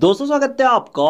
दोस्तों स्वागत है आपका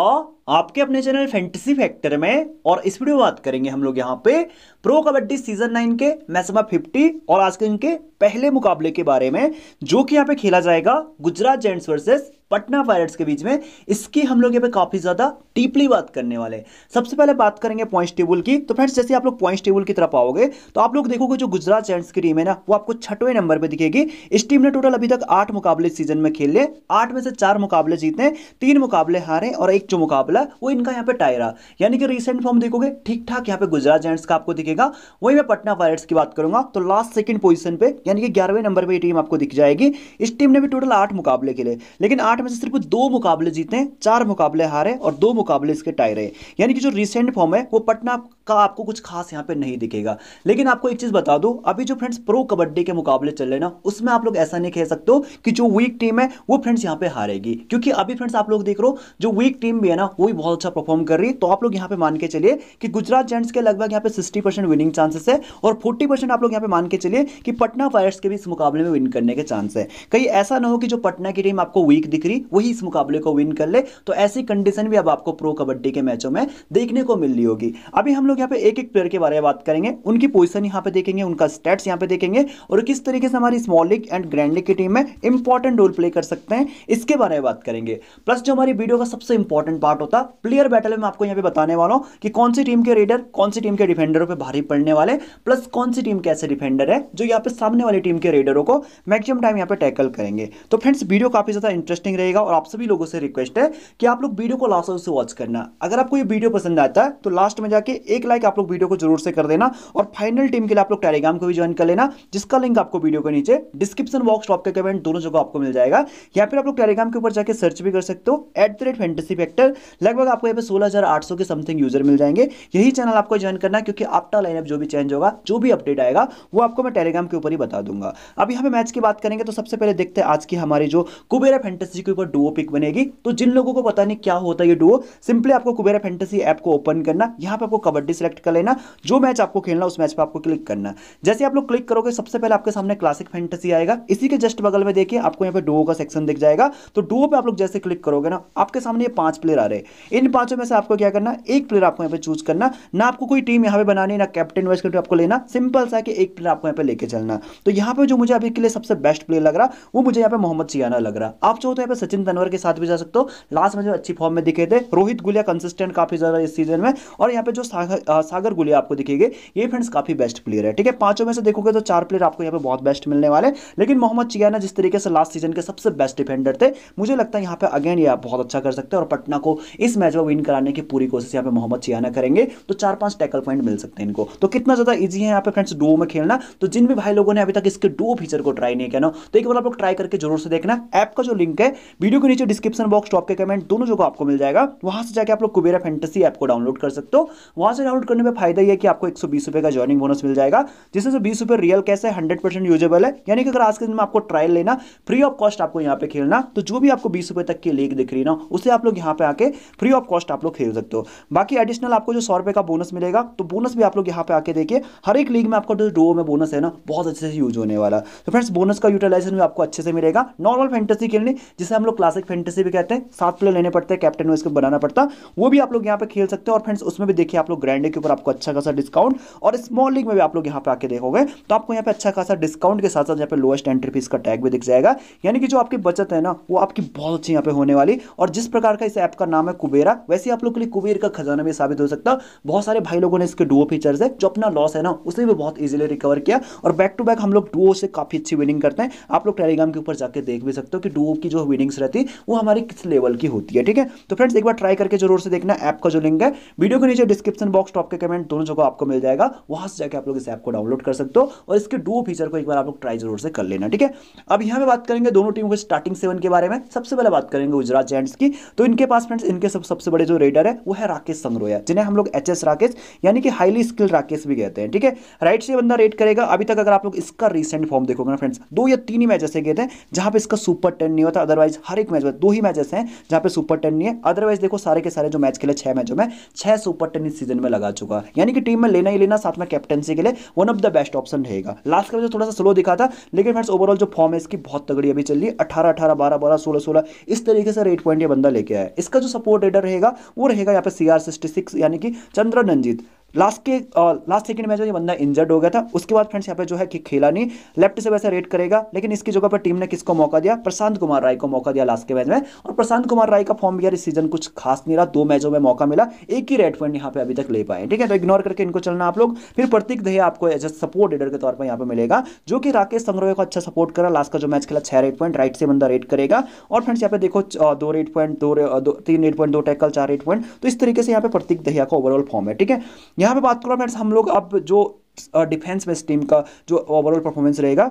आपके अपने चैनल फैंटेसी फैक्टर में और इस वीडियो में बात करेंगे हम लोग यहाँ पे प्रो कबड्डी सीजन नाइन के मैसमा फिफ्टी और आज के इनके पहले मुकाबले के बारे में जो कि यहाँ पे खेला जाएगा Gujarat Giants versus Patna Pirates के बीच में इसकी हम लोग यहाँ पे काफ़ी ज़्यादा डीपली बात करने वाले सबसे पहले बात करेंगे पॉइंट्स टेबल की तो फ्रेंड्स जैसे आप लोग पॉइंट्स टेबल की तरफ आओगे तो आप लोग देखोगे जो गुजरात जैंट्स की टीम है ना वो आपको छठवें नंबर पर दिखेगी इस टीम ने टोटल अभी तक आठ मुकाबले सीजन में खेले आठ में से चार मुकाबले जीते तीन मुकाबले हारे और एक जो मुकाबला वो इनका यहाँ पे टायरा यानी कि रिसेंट फॉर्म देखोगे ठीक ठाक यहाँ पे गुजरात जैंट्स का आपको दिखेगा वही मैं पटना पायरेट्स की बात करूंगा तो लास्ट सेकंड पोजिशन पे यानी कि ग्यारहवें नंबर पर टीम आपको दिख जाएगी इस टीम ने भी टोटल आठ मुकाबले खेले लेकिन आठ आठ में से सिर्फ दो मुकाबले जीते चार मुकाबले हारे और दो मुकाबले इसके टाई रहे यानी कि जो रिसेंट फॉर्म है वो पटना उसका आपको कुछ खास यहाँ पे नहीं दिखेगा लेकिन आपको एक चीज़ बता दो अभी जो फ्रेंड्स प्रो कबड्डी के मुकाबले चल रहे ना उसमें आप लोग ऐसा नहीं कह सकते कि जो वीक टीम है वो फ्रेंड्स यहाँ पे हारेगी क्योंकि अभी फ्रेंड्स आप लोग देख रहे हो जो वीक टीम भी है ना वो भी बहुत अच्छा परफॉर्म कर रही है तो आप लोग यहाँ पे मान के चलिए कि गुजरात जेंट्स के लगभग यहाँ पे सिक्सटी विनिंग चांसेस है और फोर्टी आप लोग यहाँ पे मान के चलिए कि पटना पायरेट्स के भी इस मुकाबले में विन करने के चांस है कहीं ऐसा ना हो कि जो पटना की टीम आपको वीक दिख रही वही इस मुकाबले को विन कर ले तो ऐसी कंडीशन भी अब आपको प्रो कबड्डी के मैचों में देखने को मिल रही होगी अभी हम लोग यहाँ पे एक एक प्लेयर के बारे में बात करेंगे उनकी पोजिशन यहाँ पे देखेंगे उनका स्टेट्स यहाँ पे देखेंगे और किस तरीके से हमारी small league and grand league की टीम में इंपॉर्टेंट रोल प्ले कर सकते हैं इसके बारे में बात करेंगे प्लस जो हमारी वीडियो का सबसे इंपॉर्टेंट पार्ट होता है प्लेयर बैटल में आपको यहाँ पे बताने वाला हूँ कि कौन सी टीम के रेडर कौन सी टीम के डिफेंडरों पर भारी पड़ने वाले प्लस कौन सी टीम के ऐसे डिफेंडर है जो यहाँ पे सामने वाली टीम के रेडरों को मैक्सिमम टाइम यहाँ पे टैकल करेंगे तो फ्रेंड्स वीडियो काफी ज्यादा इंटरेस्टिंग रहेगा और आप सभी लोगों से रिक्वेस्ट है कि आप लोग वीडियो को लास्ट से वॉच करना अगर आपको ये वीडियो पसंद आता है तो लास्ट में जाके एक एक लाइक आप लोग वीडियो को जरूर से कर देना और फाइनल टीम के लिए आप लोग टेलीग्राम को भी ज्वाइन कर लेना जिसका लिंक आपको वीडियो के नीचे डिस्क्रिप्शन बॉक्स टॉप के कमेंट दोनों जगह आपको मिल जाएगा या फिर आप लोग टेलीग्राम के ऊपर जाकर सर्च भी कर सकते हो at the rate fantasy factor लगभग आपको यहाँ पे सोलह के समथिंग यूजर मिल जाएंगे यही चैनल आपको ज्वाइन करना क्योंकि आपका लाइनअप जो भी चेंज होगा जो भी अपडेट आएगा वो आपको मैं टेलीग्राम के ऊपर ही बता दूंगा अभी हमें मैच की बात करेंगे तो सबसे पहले देखते हैं आज की हमारी जो कुबेरा फैंटेसी के ऊपर डुओ पिक बनेगी तो जिन लोगों को पता नहीं क्या होता है ये डुओ सिंपली आपको कुबेरा फैंटेसी ऐप को ओपन करना यहाँ पे आपको कबड्डी मल्टी सेलेक्ट कर लेना जो मैच आपको खेलना उस मैच पर आपको क्लिक करना जैसे आप लोग क्लिक करोगे सबसे पहले आपके सामने क्लासिक फैंटेसी आएगा इसी के जस्ट बगल में देखिए आपको यहाँ पे डुओ का सेक्शन दिख जाएगा तो डुओ पे आप लोग जैसे क्लिक करोगे ना आपके सामने ये पांच प्लेयर आ रहे हैं इन पांचों में से आपको क्या करना एक प्लेयर आपको यहाँ पे चूज करना ना आपको कोई टीम यहाँ पे बनानी ना कैप्टन वाइस कैप्टन आपको लेना सिंपल सा कि एक प्लेयर आपको यहाँ पे लेके चलना तो यहाँ पे जो मुझे अभी के लिए सबसे बेस्ट प्लेयर लग रहा वो मुझे यहाँ पे मोहम्मद सियाना लग रहा आप चाहो तो यहाँ पे सचिन तनवर के साथ भी जा सकते हो लास्ट में जो अच्छी फॉर्म में दिखे थे रोहित गुलिया कंसिस्टेंट काफी ज्यादा इस सीजन में और यहाँ पे जो सागर गुलिया आपको दिखेंगे ये फ्रेंड्स काफी बेस्ट प्लेयर है ठीक है पांचों में से देखोगे तो चार प्लेयर आपको यहाँ पे बहुत बेस्ट मिलने वाले लेकिन मोहम्मद चियाना जिस तरीके से लास्ट सीजन के सबसे बेस्ट डिफेंडर थे मुझे लगता है यहाँ पे अगेन ये आप बहुत अच्छा कर सकते हैं और पटना को इस मैच में विन कराने की पूरी कोशिश यहाँ पे मोहम्मद चियाना करेंगे तो चार पांच टैकल पॉइंट मिल सकते हैं इनको तो कितना ज्यादा ईजी है यहाँ पे फ्रेंड्स डो में खेलना तो जिन भी भाई लोगों ने अभी तक इसके डो फीचर को ट्राई नहीं किया ना तो एक बार आप लोग ट्राई करके जरूर से देखना ऐप का जो लिंक है वीडियो के नीचे डिस्क्रिप्शन बॉक्स टॉप के कमेंट दोनों जगह आपको मिल जाएगा वहां से जाकर आप लोग कुबेरा फेंटेसी ऐप को डाउनलोड कर सकते हो वहां से आउट करने में फायदा यह कि आपको एक सौ का ज्वाइनिंग बोनस मिल जाएगा जिससे बीस रुपये रियल कैसे हंड्रेड परसेंट यूजेबल है यानी कि अगर आज के दिन में आपको ट्रायल लेना फ्री ऑफ कॉस्ट आपको यहाँ पे खेलना तो जो भी आपको बीस तक की लीग दिख रही ना उसे आप लोग यहाँ पे आके फ्री ऑफ कॉस्ट आप लोग खेल सकते हो बाकी एडिशनल आपको जो सौ का बोनस मिलेगा तो बोनस भी आप लोग यहाँ पे आके देखिए हर एक लीग में आपका जो डो में बोनस है ना बहुत अच्छे से यूज होने वाला तो फ्रेंड्स बोनस का यूटिलाइजेशन भी आपको अच्छे से मिलेगा नॉर्मल फैंटेसी खेलनी जिसे हम लोग क्लासिक फैंटेसी भी कहते हैं सात प्लेयर लेने पड़ते हैं कैप्टन में इसको बनाना पड़ता वो भी आप लोग यहाँ पे खेल सकते हैं और फ्रेंड्स उसमें भी देखिए आप लोग ग्रैंड सैंडे के ऊपर आपको अच्छा खासा डिस्काउंट और स्मॉल लिंक में भी आप लोग यहाँ पे आके देखोगे तो आपको यहाँ पे अच्छा खासा डिस्काउंट के साथ साथ यहाँ पे लोएस्ट एंट्री फीस का टैग भी दिख जाएगा यानी कि जो आपकी बचत है ना वो आपकी बहुत अच्छी यहाँ पे होने वाली और जिस प्रकार का इस ऐप का नाम है कुबेरा वैसे आप लोग के लिए कुबेर का खजाना भी साबित हो सकता है बहुत सारे भाई लोगों ने इसके डुओ फीचर्स है जो अपना लॉस है ना उसे भी बहुत ईजिली रिकवर किया और बैक टू बैक हम लोग डुओ से काफ़ी अच्छी विनिंग करते हैं आप लोग टेलीग्राम के ऊपर जाकर देख भी सकते हो कि डुओ की जो विनिंग्स रहती है वो हमारी किस लेवल की होती है ठीक है तो फ्रेंड्स एक बार ट्राई करके जरूर से देखना ऐप का जो लिंक है वीडियो के नीचे डिस्क्रिप्शन बॉक्स बॉक्स टॉप के कमेंट दोनों जगह आपको मिल जाएगा वहां से जाकर आप लोग इस ऐप को डाउनलोड कर सकते हो और इसके डू फीचर को एक बार आप लोग ट्राई जरूर से कर लेना ठीक है अब यहां पर बात करेंगे दोनों टीमों के स्टार्टिंग सेवन के बारे में सबसे पहले बात करेंगे गुजरात जैंट्स की तो इनके पास फ्रेंड्स इनके सब सबसे बड़े जो रेडर है वो है राकेश संग्रोया जिन्हें हम लोग एच राकेश यानी कि हाईली स्किल राकेश भी कहते हैं ठीक है राइट से बंदा रेड करेगा अभी तक अगर आप लोग इसका रिसेंट फॉर्म देखोगे ना फ्रेंड्स दो या तीन ही मैच ऐसे गए थे जहां पर इसका सुपर टेन नहीं होता अदरवाइज हर एक मैच दो ही मैचेस हैं जहां पर सुपर टेन नहीं है अदरवाइज देखो सारे के सारे जो मैच खेले छह मैचों में छह सुपर टेन इस सीजन में लगा चुका यानी कि टीम में लेना ही लेना साथ में कैप्टनसी के लिए one of the best option रहेगा लास्ट का जो थोड़ा सा स्लो दिखा था लेकिन फ्रेंड्स ओवरऑल जो फॉर्म है इसकी बहुत तगड़ी अभी चल रही है अठारह अठारह बारह बारह सोलह सोलह इस तरीके से रेट पॉइंट ये बंदा लेके आया इसका जो सपोर्ट रेडर रहेगा वो रहेगा यहाँ पे सी यानी कि चंद्रनंजीत लास्ट के लास्ट सेकंड में जो ये बंदा इंजर्ड हो गया था उसके बाद फ्रेंड्स यहाँ पे जो है कि खेला नहीं लेफ्ट से वैसे रेड करेगा लेकिन इसकी जगह पर टीम ने किसको मौका दिया प्रशांत कुमार राय को मौका दिया लास्ट के मैच में और प्रशांत कुमार राय का फॉर्म भी यार इस सीजन कुछ खास नहीं रहा दो मैचों में मौका मिला एक ही रेड पॉइंट यहाँ पे अभी तक ले पाए ठीक है तो इग्नोर करके इनको चलना आप लोग फिर प्रतीक दहे आपको एज ए सपोर्ट लीडर के तौर पर यहाँ पे मिलेगा जो कि राकेश संग्रोह को अच्छा सपोर्ट करा लास्ट का जो मैच खेला छह रेड पॉइंट राइट से बंदा रेड करेगा और फ्रेंड्स यहाँ पे देखो दो रेड पॉइंट दो तीन रेड पॉइंट दो टैकल चार रेड पॉइंट तो इस तरीके से यहाँ पे प्रतीक दहिया का ओवरऑल फॉर्म है ठीक है यहाँ पे बात करो फ्रेंड्स हम लोग अब जो डिफेंस बेस्ट टीम का जो ओवरऑल परफॉर्मेंस रहेगा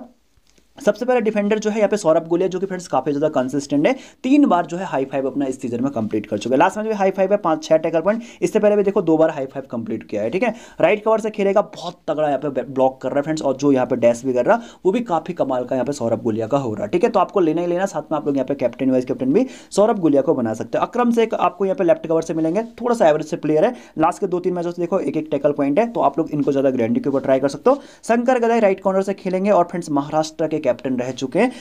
सबसे पहले डिफेंडर जो है यहाँ पे सौरभ गोलिया जो कि फ्रेंड्स काफी ज्यादा कंसिस्टेंट है तीन बार जो है हाई फाइव अपना इस सीजन में कंप्लीट कर चुके हैं लास्ट मैच में हाई फाइव है पांच छह टेकर पॉइंट इससे पहले भी देखो दो बार हाई फाइव कंप्लीट किया है ठीक है राइट कवर से खेलेगा बहुत तगड़ा यहाँ पे ब्लॉक कर रहा है फ्रेंड्स और जो यहाँ पे डैश भी कर रहा वो भी काफी कमाल का यहाँ पे सौरभ गोलिया का हो रहा है ठीक है तो आपको लेना ही लेना साथ में आप लोग यहाँ पे कैप्टन वाइस कैप्टन भी सौरभ गोलिया को बना सकते हो अक्रम से आपको यहाँ पे लेफ्ट कवर से मिलेंगे थोड़ा सा एवरेज से प्लेयर है लास्ट के दो तीन मैचों से देखो एक एक टेकल पॉइंट है तो आप लोग इनको ज्यादा ग्रैंडी के ऊपर ट्राई कर सकते हो शंकर गदाई राइट कॉर्नर से खेलेंगे और फ्रेंड्स महाराष्ट्र के कैप्टन रह चुके हैं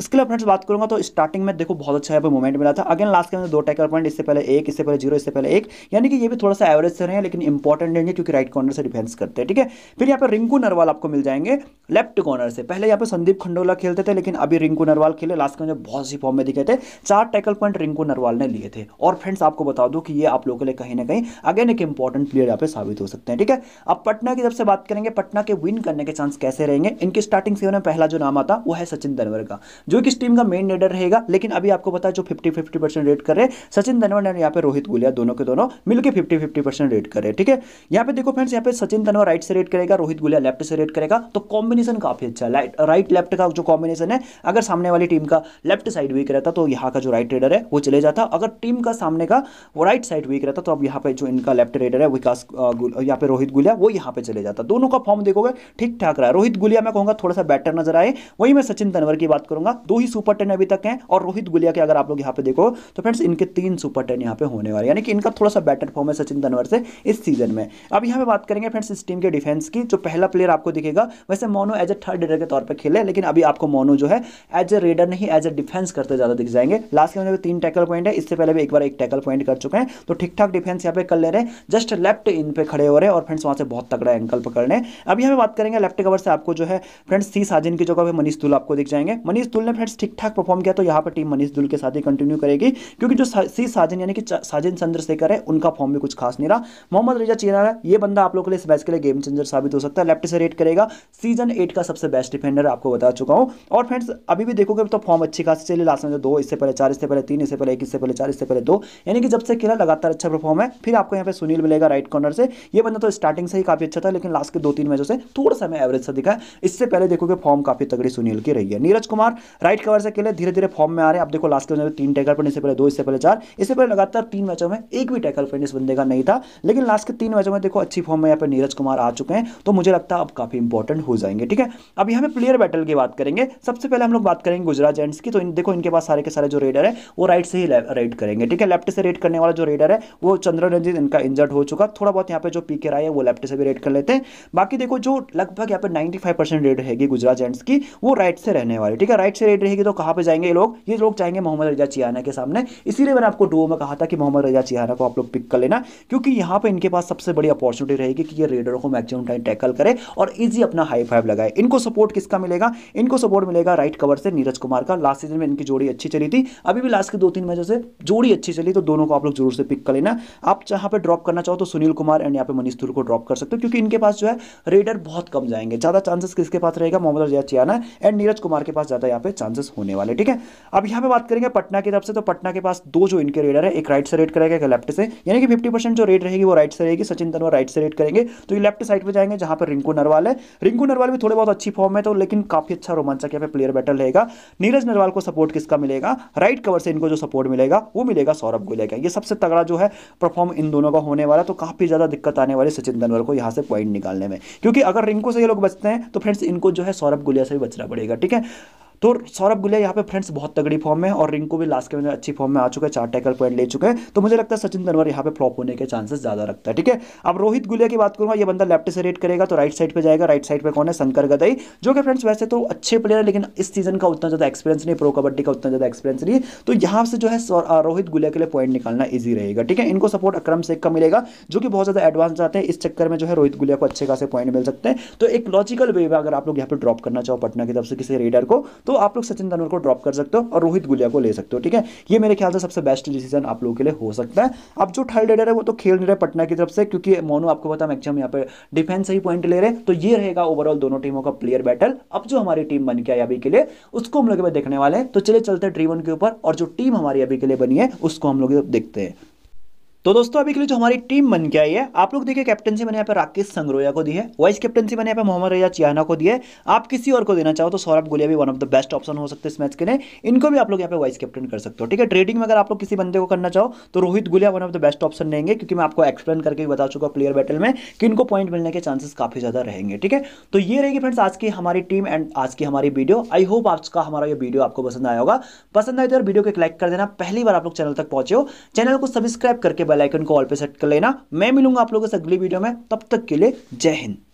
इसके लिए फ्रेंड्स बात करूंगा तो स्टार्टिंग में देखो बहुत अच्छा यहाँ पर मोमेंट मिला था अगेन लास्ट के अंदर दो टैकल पॉइंट इससे पहले एक इससे पहले जीरो इससे पहले एक यानी कि ये भी थोड़ा सा एवरेज से रहे हैं लेकिन इंपॉर्टेंट नहीं है क्योंकि राइट कॉर्नर से डिफेंस करते हैं ठीक है फिर यहाँ पर रिंकू नरवाल आपको मिल जाएंगे लेफ्ट कॉर्नर से पहले यहाँ पर संदीप खंडोला खेलते थे लेकिन अभी रिंकू नरवाल खेले लास्ट के अंदर बहुत सी फॉर्म में दिखे थे चार टैकल पॉइंट रिंकू नरवाल ने लिए थे और फ्रेंड्स आपको बता दो कि ये आप लोगों के लिए कहीं ना कहीं अगेन एक इंपॉर्टेंट प्लेयर यहाँ पे साबित हो सकते हैं ठीक है अब पटना की जब से बात करेंगे पटना के विन करने के चांस कैसे रहेंगे इनकी स्टार्टिंग से में पहला जो नाम आता वो है सचिन तनवर का जो कि इस टीम का मेन लीडर रहेगा लेकिन अभी आपको पता है जो फिफ्टी फिफ्टी परसेंट रेट कर रहे हैं सचिन तनवर एंड यहाँ पे रोहित गुलिया दोनों के दोनों मिलकर फिफ्टी फिफ्टी परसेंट रेट कर रहे हैं ठीक है यहाँ पे देखो फ्रेंड्स यहाँ पे सचिन तनवर राइट से रेट करेगा रोहित गुलिया लेफ्ट से रेट करेगा तो कॉम्बिनेशन काफी अच्छा है राइट लेफ्ट का जो कॉम्बिनेशन है अगर सामने वाली टीम का लेफ्ट साइड वीक रहता तो यहाँ का जो राइट रेडर है वो चले जाता अगर टीम का सामने का वो राइट साइड वीक रहता तो अब यहाँ पे जो इनका लेफ्ट रेडर है विकास यहाँ पे रोहित गुलिया वो यहाँ पे चले जाता दोनों का फॉर्म देखोगे ठीक ठाक रहा है रोहित गुलिया मैं कहूँगा थोड़ा सा बेटर नजर आए वही मैं सचिन तनवर की बात करूंगा दो ही सुपर टेन अभी तक हैं और रोहित गुलिया के अगर आप लोग यहाँ पे देखो तो फ्रेंड्स इनके तीन सुपर टेन यहाँ पे होने वाले यानी कि इनका थोड़ा सा बेटर फॉर्म है सचिन तनवर से इस सीजन में अब यहाँ पे बात करेंगे फ्रेंड्स इस टीम के डिफेंस की जो पहला प्लेयर आपको दिखेगा वैसे Monu as a third raider के तौर पर खेले लेकिन अभी आपको मोनो जो है एज ए रेडर नहीं एज ए डिफेंस करते ज़्यादा दिख जाएंगे लास्ट के तीन टैकल पॉइंट है इससे पहले भी एक बार एक टैकल पॉइंट कर चुके हैं तो ठीक ठाक डिफेंस यहाँ पे कर ले रहे हैं जस्ट लेफ्ट इन पे खड़े हो रहे हैं और फ्रेंड्स वहाँ से बहुत तगड़ा एंकल पकड़ने अभी हमें यहाँ पे बात करेंगे लेफ्ट कवर से आपको जो है फ्रेंड्स सी साजिन की जगह पे मनीष दुल आपको दिख जाएंगे मनीष दुल मतलब फ्रेंड्स ठीक ठाक परफॉर्म किया तो यहाँ पर टीम मनीष दुल के साथ ही कंटिन्यू करेगी क्योंकि जो सी साजन यानी कि साजन चंद्रशेखर है उनका फॉर्म भी कुछ खास नहीं रहा मोहम्मद रजा चीना ये बंदा आप लोग के लिए इस मैच के लिए गेम चेंजर साबित हो सकता है लेफ्ट से रेट करेगा सीजन एट का सबसे बेस्ट डिफेंडर आपको बता चुका हूँ और फ्रेंड्स अभी भी देखोगे तो फॉर्म अच्छी खासी चले लास्ट में दो इससे पहले चार इससे पहले तीन इससे पहले एक इससे पहले चार इससे पहले दो यानी कि जब से खेला लगातार अच्छा परफॉर्म है फिर आपको यहाँ पे सुनील मिलेगा राइट कॉर्नर से ये बंदा तो स्टार्टिंग से ही काफी अच्छा था लेकिन लास्ट के दो तीन मैचों से थोड़ा सा हमें एवरेज सा दिखा है इससे पहले देखोगे फॉर्म काफी तगड़ी सुनील की रही है नीरज कुमार राइट कवर से अकेले धीरे धीरे फॉर्म में आ रहे हैं आप देखो लास्ट के तीन टैकल पर इससे पहले दो इससे पहले चार इससे पहले लगातार तीन मैचों में एक भी टैकल फिटनेस बंदे का नहीं था लेकिन लास्ट के तीन मैचों में देखो अच्छी फॉर्म में यहाँ पर नीरज कुमार आ चुके हैं तो मुझे लगता है अब काफी इंपॉर्टेंट हो जाएंगे ठीक है अब यहाँ पर प्लेयर बैटल की बात करेंगे सबसे पहले हम लोग बात करेंगे गुजरात जेंट्स की तो इन देखो इनके पास सारे के सारे जो रेडर है वो राइट से ही रेड करेंगे ठीक है लेफ्ट से रेड करने वाला जो रेडर है वो चंद्र रंजित इनका इंजर्ड हो चुका थोड़ा बहुत यहाँ पे जो पीके राय है वो लेफ्ट से भी रेड कर लेते हैं बाकी देखो जो लगभग यहाँ पे नाइन्टी फाइव परसेंट रेड रहेगी गुजरात जेंट्स की वो राइट से रहने वाली ठीक है राइट से रेट रहेगी तो कहाँ पे जाएंगे ये लोग ये लोग चाहेंगे मोहम्मद रजा चियाना के सामने इसीलिए मैंने आपको डुओ में कहा था कि मोहम्मद रजा चियाना को आप लोग पिक कर लेना क्योंकि यहाँ पे इनके पास सबसे बड़ी अपॉर्चुनिटी रहेगी कि ये रेडरों को मैक्सिमम टाइम टैकल करे और इजी अपना हाई फाइव लगाए इनको सपोर्ट किसका मिलेगा इनको सपोर्ट मिलेगा राइट कवर से नीरज कुमार का लास्ट सीजन में इनकी जोड़ी अच्छी चली थी अभी भी लास्ट के दो तीन मैचों से जोड़ी अच्छी चली तो दोनों को आप लोग जरूर से पिक कर लेना आप जहाँ पर ड्रॉप करना चाहो तो सुनील कुमार एंड यहाँ पे मनीष तुर को ड्रॉप कर सकते हो क्योंकि इनके पास जो है रेडर बहुत कम जाएंगे ज़्यादा चांसेस किसके पास रहेगा Mohammad Reza Chiyaneh and Neeraj Kumar के पास ज़्यादा यहाँ पे चांसेस होने वाले ठीक है अब यहाँ पे बात करेंगे पटना की तरफ से तो पटना के पास दो जो इनके रेडर है एक राइट से रेड करेगा एक लेफ्ट से यानी कि फिफ्टी जो रेड रहेगी वो राइट से रहेगी सचिन तनवर राइट से रेड करेंगे तो ये लेफ्ट साइड पर जाएंगे जहां पर रिंकू नरवाल है रिंकू नरवाल भी थोड़े बहुत अच्छी फॉर्म है तो लेकिन काफी अच्छा रोमांचक यहाँ पे प्लेयर बैटल रहेगा नीरज नरवाल को सपोर्ट किसका मिलेगा राइट कवर से इनको जो सपोर्ट मिलेगा वो मिलेगा सौरभ गोले का ये सबसे तगड़ा जो है परफॉर्म इन दोनों का होने वाला तो काफी ज्यादा दिक्कत आने वाली सचिन तनवर को यहाँ से पॉइंट निकालने में क्योंकि अगर रिंकू से ये लोग बचते हैं तो फ्रेंड्स इनको जो है सौरभ गुलिया से भी बचना पड़ेगा ठीक है तो सौरभ गुलिया यहाँ पे फ्रेंड्स बहुत तगड़ी फॉर्म में और रिंकू भी लास्ट के मैंने में अच्छी फॉर्म में आ चुके हैं चार टैकल पॉइंट ले चुके हैं तो मुझे लगता है सचिन तनवर यहाँ पे फ्लॉप होने के चांसेस ज़्यादा रखता है ठीक है अब रोहित गुलिया की बात करूँगा ये बंदा लेफ्ट से रेट करेगा तो राइट साइड पर जाएगा राइट साइड पर कौन है शंकर गदई जो कि फ्रेंड्स वैसे तो अच्छे प्लेयर है लेकिन इस सीजन का उतना ज़्यादा एक्सपीरियंस नहीं प्रो कबड्डी का उतना ज़्यादा एक्सपीरियंस नहीं तो यहाँ से जो है रोहित गुलिया के लिए पॉइंट निकालना ईजी रहेगा ठीक है इनको सपोर्ट अक्रम शेख का मिलेगा जो कि बहुत ज़्यादा एडवांस जाते हैं इस चक्कर में जो है रोहित गुलिया को अच्छे खासे पॉइंट मिल सकते हैं तो एक लॉजिकल वे में अगर आप लोग यहाँ पर ड्रॉप करना चाहो पटना की तरफ से किसी रेडर को तो आप लोग सचिन तेंदुलकर को ड्रॉप कर सकते हो और रोहित गुलिया को ले सकते हो ठीक है ये मेरे ख्याल से सबसे बेस्ट डिसीजन आप लोगों के लिए हो सकता है अब जो थर्ड एडर है वो तो खेल नहीं रहे पटना की तरफ से क्योंकि मोनू आपको पता मैक्सिमम यहाँ पे डिफेंस से ही पॉइंट ले रहे तो ये रहेगा ओवरऑल दोनों टीमों का प्लेयर बैटल अब जो हमारी टीम बन गया अभी के लिए उसको हम लोग देखने वाले हैं तो चले चलते हैं ट्रीवन के ऊपर और जो टीम हमारी अभी के लिए बनी है उसको हम लोग देखते हैं तो दोस्तों अभी के लिए जो हमारी टीम बन के आई है आप लोग देखिए कैप्टनसी मैंने यहाँ पर राकेश संगरोया को दी है वाइस कैप्टनसी मैंने यहाँ पर मोहम्मद रजा चियाना को दी है आप किसी और को देना चाहो तो सौरभ गुलिया भी one of the best option हो सकते हैं इस मैच के लिए इनको भी आप लोग यहाँ पे वाइस कैप्टन कर सकते हो ठीक है ट्रेडिंग में अगर आप लोग किसी बंदे को करना चाहो तो Rohit Gulia one of the best option रहेंगे क्योंकि मैं आपको एक्सप्लेन करके भी बता चुका प्लेयर बैटल में कि इनको पॉइंट मिलने के चांसेस काफी ज्यादा रहेंगे ठीक है तो ये रहेगी फ्रेंड्स आज की हमारी टीम एंड आज की हमारी वीडियो आई होप आज का हमारा ये वीडियो आपको पसंद आया होगा पसंद आए तो वीडियो को एक लाइक कर देना पहली बार आप लोग चैनल तक पहुंचे हो चैनल को सब्सक्राइब करके बेल बेल आइकन को ऑल पे सेट कर लेना मैं मिलूंगा आप लोगों से अगली वीडियो में तब तक के लिए जय हिंद